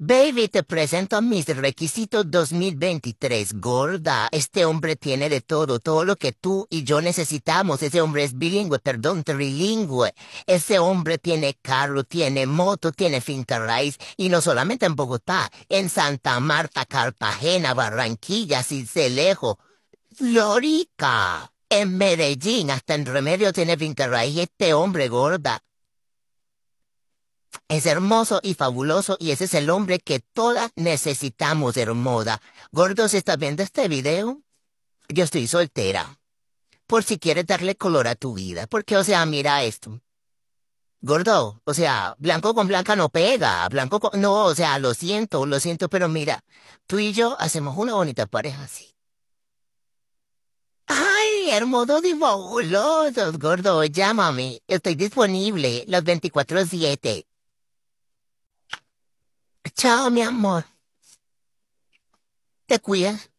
Baby, te presento a mis requisitos 2023, gorda. Este hombre tiene de todo, todo lo que tú y yo necesitamos. Ese hombre es bilingüe, perdón, trilingüe. Ese hombre tiene carro, tiene moto, tiene finca raíz. Y no solamente en Bogotá, en Santa Marta, Cartagena, Barranquilla, Cincelejo, Florica. En Medellín, hasta en Remedio tiene finca raíz. Este hombre, gorda es hermoso y fabuloso y ese es el hombre que todas necesitamos, moda Gordo, si estás viendo este video, yo estoy soltera. Por si quieres darle color a tu vida. Porque, o sea, mira esto. Gordo, o sea, blanco con blanca no pega, blanco con... No, o sea, lo siento, lo siento, pero mira, tú y yo hacemos una bonita pareja así. ¡Ay, hermoso y fabuloso, gordo! Llámame, estoy disponible los 24-7. Ciao, mi amor. Te cuidas.